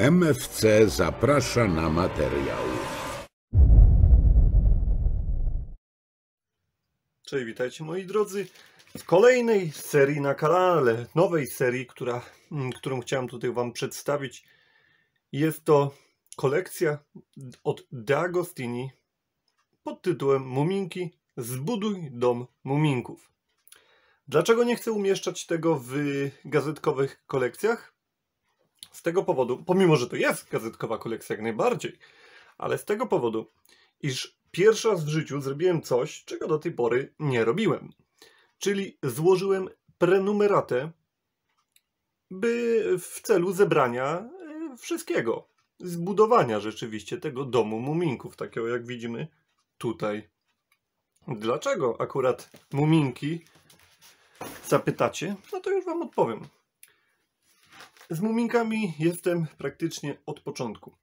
MFC zaprasza na materiał. Cześć, witajcie moi drodzy w kolejnej serii na kanale, nowej serii, która, mm, którą chciałem tutaj Wam przedstawić. Jest to kolekcja od D'Agostini pod tytułem Muminki Zbuduj dom muminków. Dlaczego nie chcę umieszczać tego w gazetkowych kolekcjach? Z tego powodu, pomimo że to jest gazetkowa kolekcja jak najbardziej, ale z tego powodu, iż pierwszy raz w życiu zrobiłem coś, czego do tej pory nie robiłem. Czyli złożyłem prenumeratę, by w celu zebrania e, wszystkiego, zbudowania rzeczywiście tego domu muminków, takiego jak widzimy tutaj. Dlaczego akurat muminki? Zapytacie? No to już Wam odpowiem. Z muminkami jestem praktycznie od początku.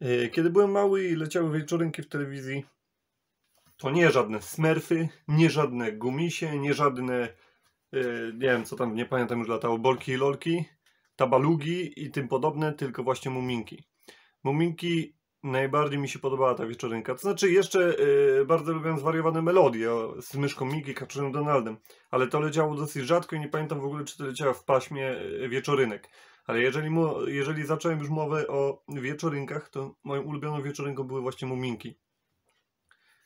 E, kiedy byłem mały i leciały wieczorynki w telewizji, to nie żadne smerfy, nie żadne gumisie, nie żadne, e, nie wiem co tam, nie pamiętam już latało, bolki i lolki, tabalugi i tym podobne, tylko właśnie muminki. Muminki Najbardziej mi się podobała ta wieczorynka. To znaczy, jeszcze yy, bardzo lubiłem zwariowane melodie z myszką Miki, Kaczorem Donaldem, ale to leciało dosyć rzadko i nie pamiętam w ogóle, czy to leciało w paśmie y, wieczorynek. Ale jeżeli, mu, jeżeli zacząłem już mowę o wieczorynkach, to moją ulubioną wieczorynką były właśnie Muminki.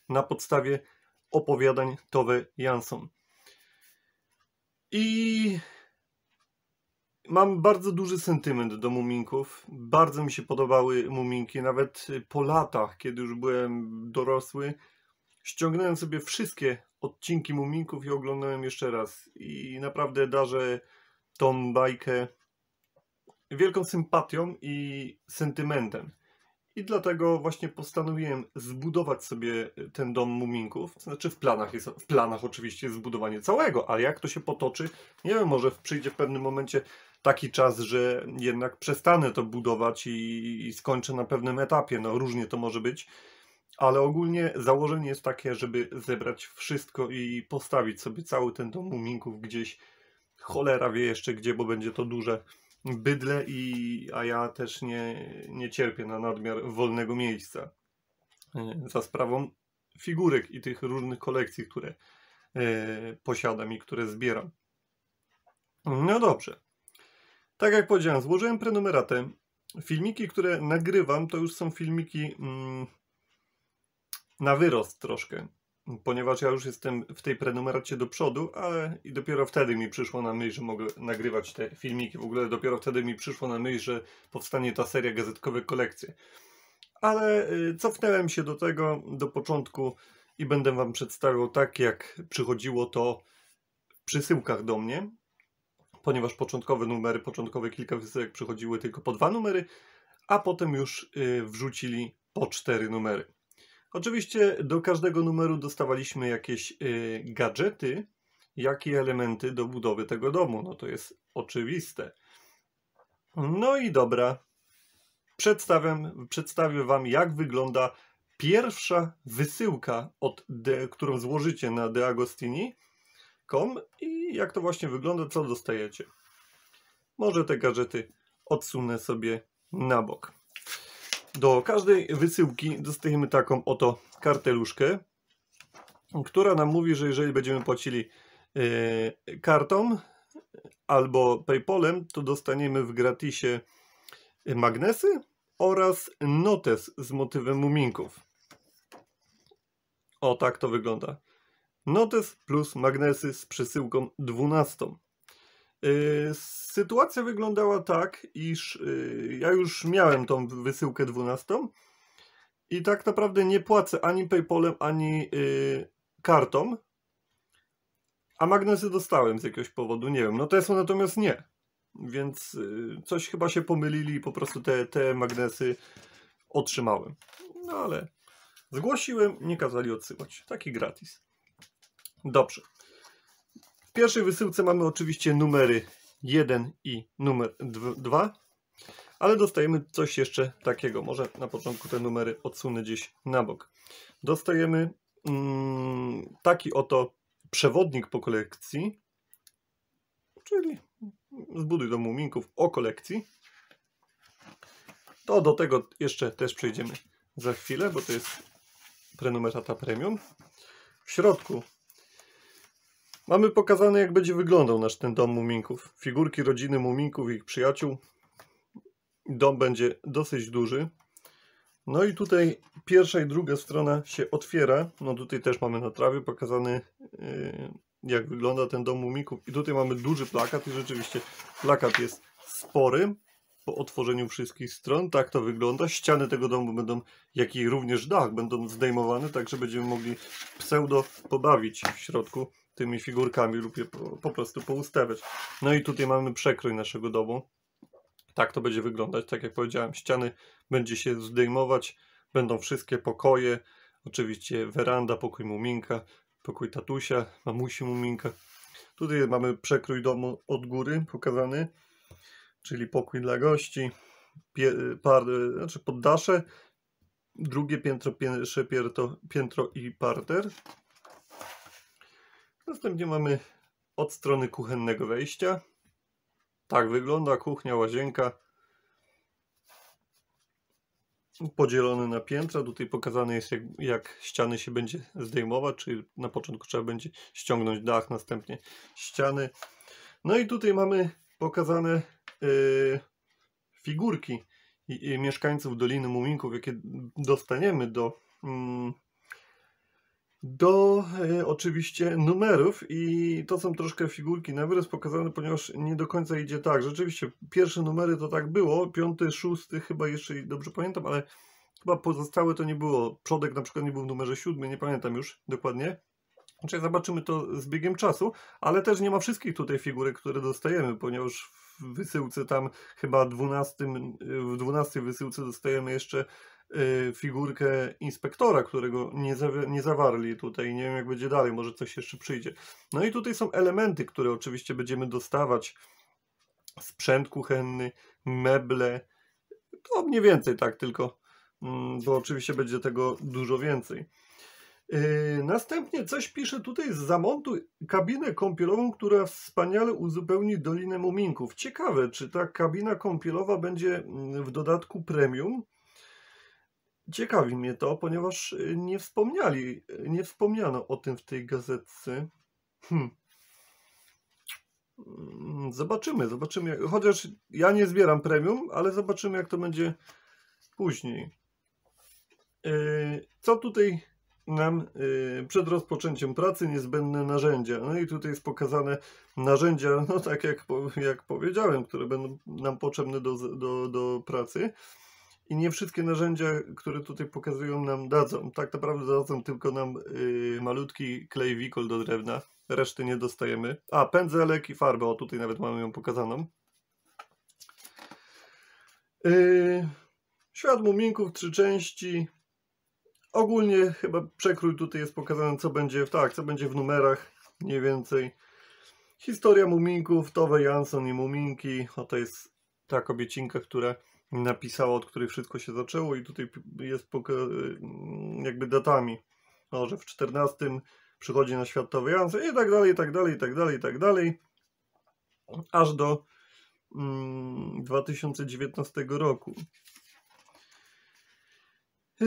Na podstawie opowiadań Tove Jansson. I Mam bardzo duży sentyment do muminków. Bardzo mi się podobały muminki. Nawet y, po latach, kiedy już byłem dorosły, ściągnąłem sobie wszystkie odcinki muminków i oglądałem jeszcze raz. I naprawdę darzę tą bajkę wielką sympatią i sentymentem. I dlatego właśnie postanowiłem zbudować sobie y, ten dom muminków. Znaczy w planach jest, w planach oczywiście jest zbudowanie całego, ale jak to się potoczy, nie wiem, może przyjdzie w pewnym momencie taki czas, że jednak przestanę to budować i, i skończę na pewnym etapie. No różnie to może być, ale ogólnie założenie jest takie, żeby zebrać wszystko i postawić sobie cały ten dom muminków gdzieś. Cholera wie jeszcze gdzie, bo będzie to duże bydle i a ja też nie, nie cierpię na nadmiar wolnego miejsca. E, za sprawą figurek i tych różnych kolekcji, które e, posiadam i które zbieram. No dobrze. Tak jak powiedziałem, złożyłem prenumeratę. Filmiki, które nagrywam, to już są filmiki mm, na wyrost troszkę, ponieważ ja już jestem w tej prenumeracie do przodu, ale i dopiero wtedy mi przyszło na myśl, że mogę nagrywać te filmiki. W ogóle dopiero wtedy mi przyszło na myśl, że powstanie ta seria gazetkowe kolekcje. Ale y, cofnąłem się do tego, do początku i będę Wam przedstawiał tak, jak przychodziło to przysyłkach do mnie ponieważ początkowe numery, początkowe kilka wysyłek przychodziły tylko po dwa numery, a potem już y, wrzucili po cztery numery. Oczywiście do każdego numeru dostawaliśmy jakieś y, gadżety, jak i elementy do budowy tego domu. No to jest oczywiste. No i dobra. Przedstawiam, przedstawię Wam, jak wygląda pierwsza wysyłka, od de, którą złożycie na deagostini.com i jak to właśnie wygląda, co dostajecie. Może te gadżety odsunę sobie na bok. Do każdej wysyłki dostajemy taką oto karteluszkę, która nam mówi, że jeżeli będziemy płacili e, kartą albo PayPalem, to dostaniemy w gratisie e, magnesy oraz notes z motywem muminków. O tak to wygląda. Notes plus magnesy z przesyłką 12. E, sytuacja wyglądała tak, iż e, ja już miałem tą wysyłkę 12 i tak naprawdę nie płacę ani PayPalem, ani e, kartą, a magnesy dostałem z jakiegoś powodu, nie wiem. No Tesla natomiast nie, więc coś chyba się pomylili i po prostu te, te magnesy otrzymałem. No ale zgłosiłem, nie kazali odsyłać. Taki gratis. Dobrze. W pierwszej wysyłce mamy oczywiście numery 1 i numer 2, ale dostajemy coś jeszcze takiego. Może na początku te numery odsunę gdzieś na bok. Dostajemy mm, taki oto przewodnik po kolekcji, czyli zbuduj do muminków o kolekcji. To do tego jeszcze też przejdziemy za chwilę, bo to jest prenumerata premium. W środku Mamy pokazane, jak będzie wyglądał nasz ten dom muminków. Figurki rodziny muminków i ich przyjaciół. Dom będzie dosyć duży. No i tutaj pierwsza i druga strona się otwiera. No tutaj też mamy na trawie pokazany, y, jak wygląda ten dom muminków. I tutaj mamy duży plakat i rzeczywiście plakat jest spory po otworzeniu wszystkich stron. Tak to wygląda. Ściany tego domu będą, jak i również dach, będą zdejmowane, tak że będziemy mogli pseudo pobawić w środku tymi figurkami lub po, po prostu poustawiać. No i tutaj mamy przekrój naszego domu. Tak to będzie wyglądać, tak jak powiedziałem, ściany będzie się zdejmować, będą wszystkie pokoje, oczywiście weranda, pokój Muminka, pokój tatusia, mamusi Muminka. Tutaj mamy przekrój domu od góry pokazany, czyli pokój dla gości, pie, par, znaczy poddasze, drugie piętro, pierwsze piętro, piętro i parter. Następnie mamy od strony kuchennego wejścia. Tak wygląda kuchnia, łazienka. Podzielone na piętra. Tutaj pokazane jest jak, jak ściany się będzie zdejmować, czyli na początku trzeba będzie ściągnąć dach, następnie ściany. No i tutaj mamy pokazane yy, figurki i, i mieszkańców Doliny Muminków, jakie dostaniemy do... Yy, do e, oczywiście numerów i to są troszkę figurki na wyraz pokazane, ponieważ nie do końca idzie tak. Rzeczywiście pierwsze numery to tak było, piąty, szósty chyba jeszcze dobrze pamiętam, ale chyba pozostałe to nie było. Przodek na przykład nie był w numerze siódmy, nie pamiętam już dokładnie. Znaczy zobaczymy to z biegiem czasu, ale też nie ma wszystkich tutaj figurek, które dostajemy, ponieważ w wysyłce tam chyba 12, w dwunastej wysyłce dostajemy jeszcze Y, figurkę inspektora, którego nie, nie zawarli tutaj. Nie wiem, jak będzie dalej, może coś jeszcze przyjdzie. No i tutaj są elementy, które oczywiście będziemy dostawać. Sprzęt kuchenny, meble, to mniej więcej tak, tylko mm, bo oczywiście będzie tego dużo więcej. Y, następnie coś pisze tutaj z zamontu kabinę kąpielową, która wspaniale uzupełni Dolinę Muminków. Ciekawe, czy ta kabina kąpielowa będzie mm, w dodatku premium, Ciekawi mnie to, ponieważ y, nie wspomnieli, y, nie wspomniano o tym w tej gazetce. Hm. Mm, zobaczymy, zobaczymy. Chociaż ja nie zbieram premium, ale zobaczymy, jak to będzie później. Y, co tutaj nam przed rozpoczęciem pracy niezbędne narzędzia? No i tutaj jest pokazane narzędzia, no tak jak, jak powiedziałem, które będą nam potrzebne do, do, do pracy i nie wszystkie narzędzia, które tutaj pokazują nam dadzą. Tak naprawdę dadzą tylko nam y, malutki klej wikol do drewna. Reszty nie dostajemy. A, pędzelek i farbę. O, tutaj nawet mamy ją pokazaną. Yy, świat muminków, trzy części. Ogólnie chyba przekrój tutaj jest pokazany, co będzie, tak, co będzie w numerach mniej więcej. Historia muminków, Tove Jansson i muminki. O, to jest ta kobiecinka, która napisała, od której wszystko się zaczęło i tutaj jest e, jakby datami, no, że w 14 przychodzi na świat Tawians i tak dalej, i tak dalej, i tak dalej, i tak dalej, aż do mm, 2019 roku. E,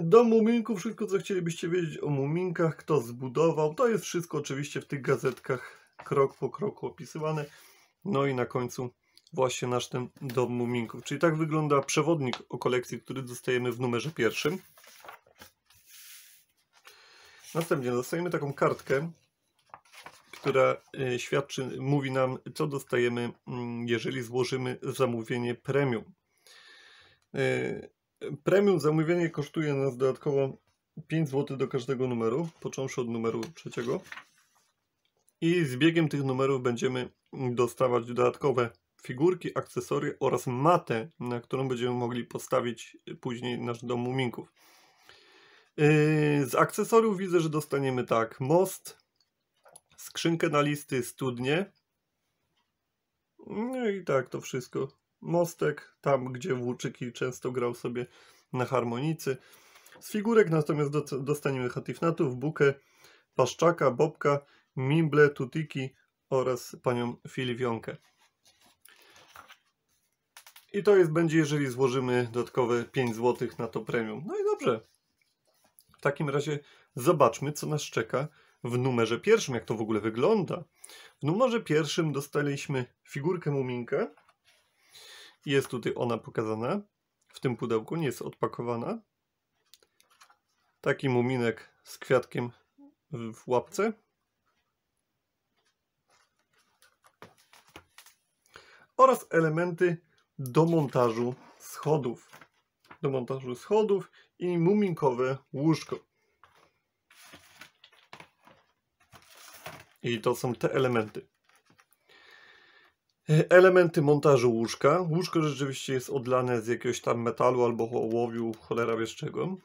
do Muminków, wszystko co chcielibyście wiedzieć o Muminkach, kto zbudował, to jest wszystko oczywiście w tych gazetkach krok po kroku opisywane. No i na końcu właśnie nasz ten dom muminków. Czyli tak wygląda przewodnik o kolekcji, który dostajemy w numerze pierwszym. Następnie dostajemy taką kartkę, która e, świadczy, mówi nam, co dostajemy, mm, jeżeli złożymy zamówienie premium. E, premium zamówienie kosztuje nas dodatkowo 5 zł do każdego numeru, począwszy od numeru trzeciego. I z biegiem tych numerów będziemy dostawać dodatkowe figurki, akcesoria oraz matę, na którą będziemy mogli postawić później nasz dom muminków. Yy, z akcesoriów widzę, że dostaniemy tak most, skrzynkę na listy, studnie. No i tak to wszystko. Mostek, tam gdzie włóczyki często grał sobie na harmonicy. Z figurek natomiast dostaniemy hatifnatów, bukę, paszczaka, bobka, mimble, tutiki oraz panią Filiwionkę. I to jest będzie, jeżeli złożymy dodatkowe 5 zł na to premium. No i dobrze. W takim razie zobaczmy, co nas czeka w numerze pierwszym, jak to w ogóle wygląda. W numerze pierwszym dostaliśmy figurkę Muminka. Jest tutaj ona pokazana w tym pudełku, nie jest odpakowana. Taki muminek z kwiatkiem w łapce. Oraz elementy do montażu schodów. Do montażu schodów i muminkowe łóżko. I to są te elementy. E, elementy montażu łóżka. Łóżko rzeczywiście jest odlane z jakiegoś tam metalu albo ołowiu, cholera wiesz czego.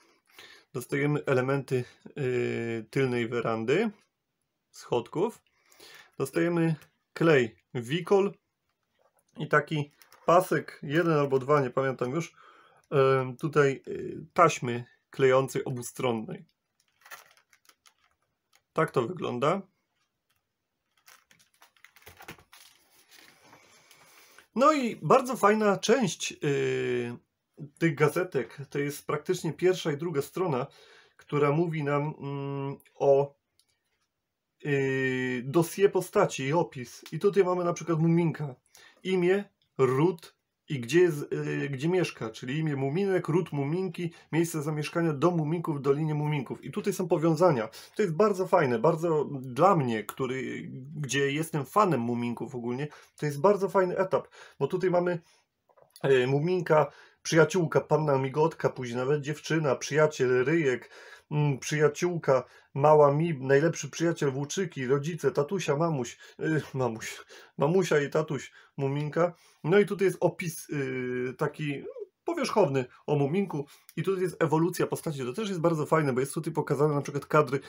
Dostajemy elementy yy, tylnej werandy, schodków. Dostajemy klej Wikol i taki pasek, jeden albo dwa, nie pamiętam już, tutaj e, taśmy klejącej obustronnej. Tak to wygląda. No i bardzo fajna część e, tych gazetek, to jest praktycznie pierwsza i druga strona, która mówi nam mm, o e, dosie postaci i opis. I tutaj mamy na przykład Muminka. Imię, Ród i gdzie, jest, gdzie mieszka, czyli imię Muminek, ród Muminki, miejsce zamieszkania do Muminków w Dolinie Muminków. I tutaj są powiązania. To jest bardzo fajne, bardzo dla mnie, który, gdzie jestem fanem Muminków ogólnie, to jest bardzo fajny etap, bo tutaj mamy e, Muminka, przyjaciółka, panna migotka, później nawet dziewczyna, przyjaciel, ryjek, Mm, przyjaciółka, mała mi, najlepszy przyjaciel Włóczyki, rodzice, tatusia, mamuś, y, mamuś, mamusia i tatuś Muminka. No i tutaj jest opis y, taki powierzchowny o Muminku i tutaj jest ewolucja postaci, to też jest bardzo fajne, bo jest tutaj pokazane na przykład kadry y,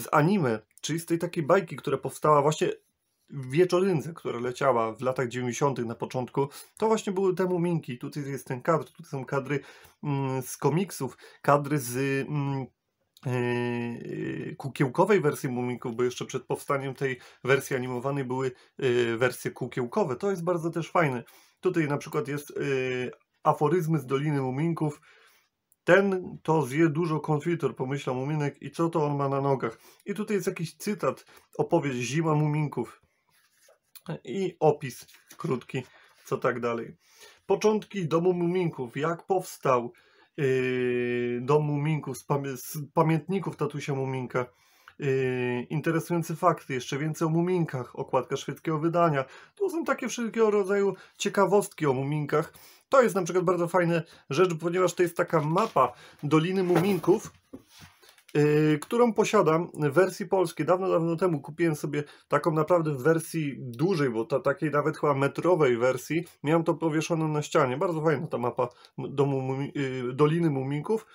z anime, czyli z tej takiej bajki, która powstała właśnie wieczorynce, która leciała w latach 90. na początku, to właśnie były te muminki. Tutaj jest ten kadr, tutaj są kadry mm, z komiksów, kadry z mm, Yy, kukiełkowej wersji Muminków, bo jeszcze przed powstaniem tej wersji animowanej były yy, wersje kukiełkowe. To jest bardzo też fajne. Tutaj na przykład jest yy, aforyzmy z Doliny Muminków. Ten to zje dużo konfitur, pomyślał Muminek i co to on ma na nogach. I tutaj jest jakiś cytat, opowieść Zima Muminków i opis krótki, co tak dalej. Początki domu muminków, jak powstał yy, dom muminków z, pamię z pamiętników tatusia muminka. Yy, interesujące fakty, jeszcze więcej o muminkach, okładka szwedzkiego wydania. Tu są takie wszelkiego rodzaju ciekawostki o muminkach. To jest na przykład bardzo fajna rzecz, ponieważ to jest taka mapa Doliny Muminków, Y, którą posiadam w wersji polskiej. Dawno, dawno temu kupiłem sobie taką naprawdę w wersji dużej, bo ta, takiej nawet chyba metrowej wersji. Miałem to powieszone na ścianie. Bardzo fajna ta mapa mumi, y, Doliny Muminków.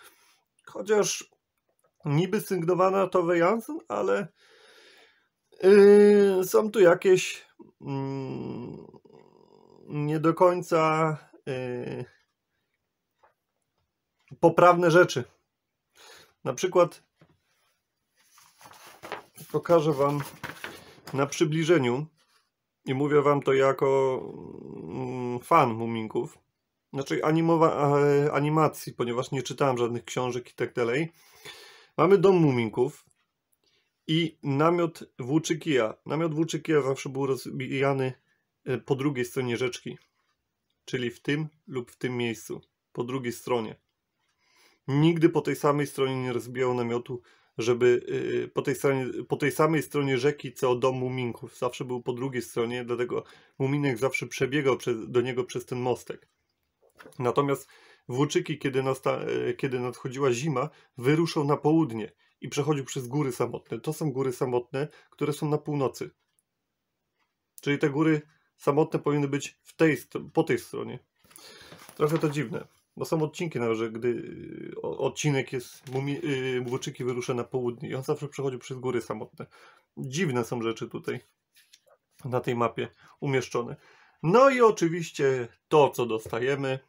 Chociaż niby sygnowana to Jansen, ale yy, są tu jakieś yy, nie do końca yy, poprawne rzeczy. Na przykład pokażę Wam na przybliżeniu i mówię Wam to jako mm, fan Muminków, znaczy animowa, animacji, ponieważ nie czytałem żadnych książek i tak dalej. Mamy dom Muminków i namiot Włóczykija. Namiot Włóczykija zawsze był rozbijany e, po drugiej stronie rzeczki, czyli w tym lub w tym miejscu, po drugiej stronie. Nigdy po tej samej stronie nie rozbijał namiotu żeby y, y, po tej, stronie, po tej samej stronie rzeki, co dom Muminków. Zawsze był po drugiej stronie, dlatego Muminek zawsze przebiegał przez, do niego przez ten mostek. Natomiast Włóczyki, kiedy, nasta, e, kiedy nadchodziła zima, wyruszał na południe i przechodził przez góry samotne. To są góry samotne, które są na północy. Czyli te góry samotne powinny być w tej, po tej stronie. Trochę to dziwne. Bo są odcinki, nawet, no, że gdy y, odcinek jest, Włóczyki y, wyrusza na południe i on zawsze przechodzi przez góry samotne. Dziwne są rzeczy tutaj na tej mapie umieszczone. No i oczywiście to, co dostajemy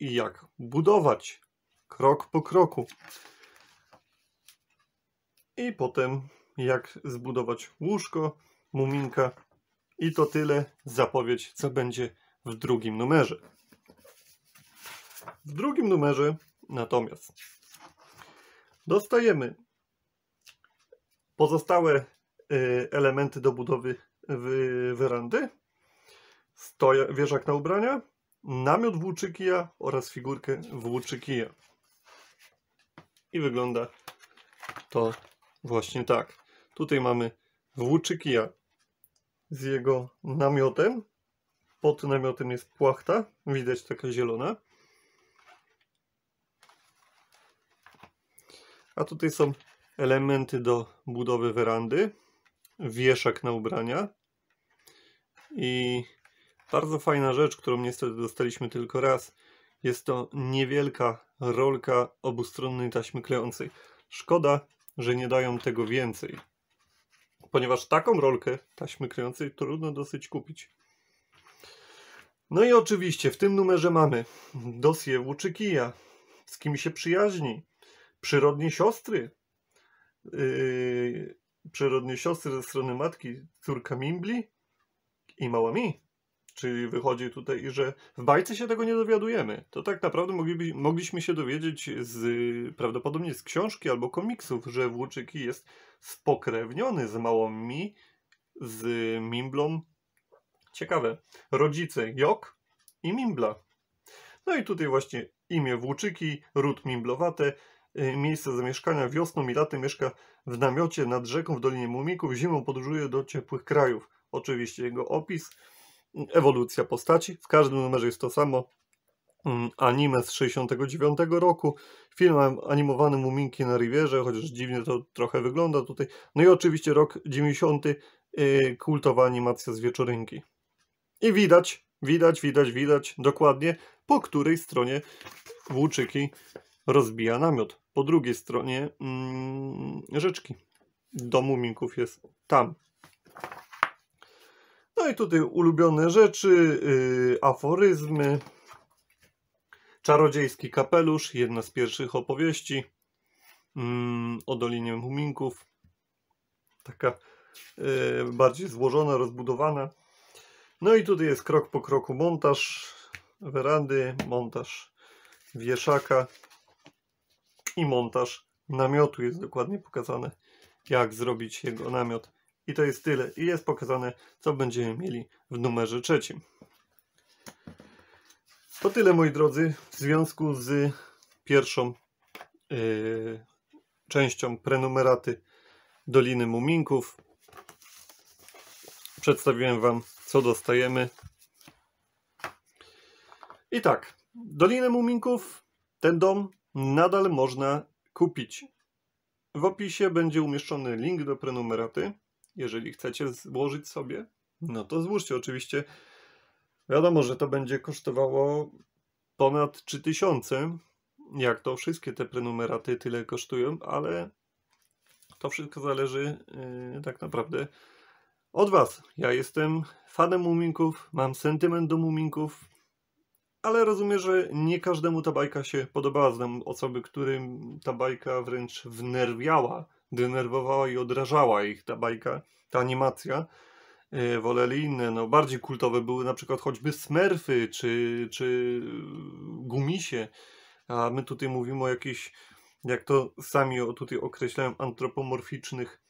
i jak budować krok po kroku. I potem jak zbudować łóżko, muminka i to tyle zapowiedź, co będzie w drugim numerze. W drugim numerze natomiast dostajemy pozostałe y, elementy do budowy werandy, wieżak na ubrania, namiot włóczykija oraz figurkę włóczykija. I wygląda to właśnie tak. Tutaj mamy włóczykija z jego namiotem. Pod namiotem jest płachta, widać taka zielona. A tutaj są elementy do budowy werandy, wieszak na ubrania i bardzo fajna rzecz, którą niestety dostaliśmy tylko raz. Jest to niewielka rolka obustronnej taśmy klejącej. Szkoda, że nie dają tego więcej. Ponieważ taką rolkę taśmy klejącej trudno dosyć kupić. No i oczywiście w tym numerze mamy dosję ja z kim się przyjaźni, przyrodnie siostry. Yy, przyrodnie siostry ze strony matki, córka Mimbli i mała mi. Czyli wychodzi tutaj, że w bajce się tego nie dowiadujemy. To tak naprawdę mogliby, mogliśmy się dowiedzieć z, prawdopodobnie z książki albo komiksów, że Włóczyki jest spokrewniony z małą mi, z Mimblą. Ciekawe. Rodzice Jok i Mimbla. No i tutaj właśnie imię Włóczyki, ród Mimblowate, Y, miejsce zamieszkania. Wiosną i latem mieszka w namiocie nad rzeką w Dolinie Mumików. Zimą podróżuje do ciepłych krajów. Oczywiście jego opis, ewolucja postaci. W każdym numerze jest to samo. Mm, anime z 69 roku, film animowany Muminki na Rivierze, chociaż dziwnie to trochę wygląda tutaj. No i oczywiście rok 90, y, kultowa animacja z wieczorynki. I widać, widać, widać, widać dokładnie po której stronie włóczyki rozbija namiot po drugiej stronie mm, rzeczki. Do muminków jest tam. No i tutaj ulubione rzeczy, yy, aforyzmy, czarodziejski kapelusz, jedna z pierwszych opowieści yy, o Dolinie Muminków. Taka yy, bardziej złożona, rozbudowana. No i tutaj jest krok po kroku montaż werandy, montaż wieszaka i montaż namiotu jest dokładnie pokazane, jak zrobić jego namiot. I to jest tyle. I jest pokazane, co będziemy mieli w numerze trzecim. To tyle, moi drodzy, w związku z pierwszą yy, częścią prenumeraty Doliny Muminków. Przedstawiłem Wam, co dostajemy. I tak, Doliny Muminków, ten dom nadal można kupić. W opisie będzie umieszczony link do prenumeraty. Jeżeli chcecie złożyć sobie, no to złóżcie oczywiście. Wiadomo, że to będzie kosztowało ponad 3000. Jak to wszystkie te prenumeraty tyle kosztują, ale to wszystko zależy yy, tak naprawdę od Was. Ja jestem fanem muminków, mam sentyment do muminków, ale rozumiem, że nie każdemu ta bajka się podobała. Znam osoby, którym ta bajka wręcz wnerwiała, denerwowała i odrażała ich ta bajka, ta animacja. E, Woleli inne, no bardziej kultowe były na przykład choćby smerfy czy, czy gumisie, a my tutaj mówimy o jakichś, jak to sami tutaj określałem, antropomorficznych,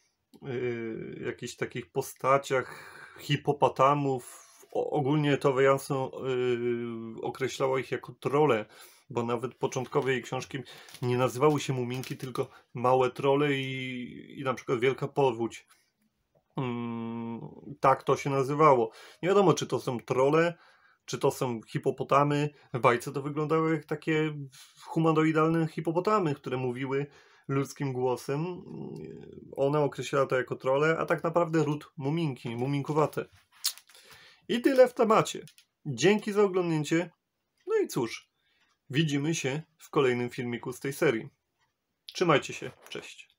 yy, jakichś takich postaciach hipopatamów, ogólnie to jasno yy, określało ich jako trole, bo nawet początkowe jej książki nie nazywały się muminki, tylko małe trole i, i na przykład wielka powódź. Mm, tak to się nazywało. Nie wiadomo, czy to są trole, czy to są hipopotamy. W bajce to wyglądały jak takie humanoidalne hipopotamy, które mówiły ludzkim głosem. Yy, ona określała to jako trole, a tak naprawdę ród muminki, muminkowate. I tyle w temacie. Dzięki za oglądnięcie. No i cóż, widzimy się w kolejnym filmiku z tej serii. Trzymajcie się, cześć.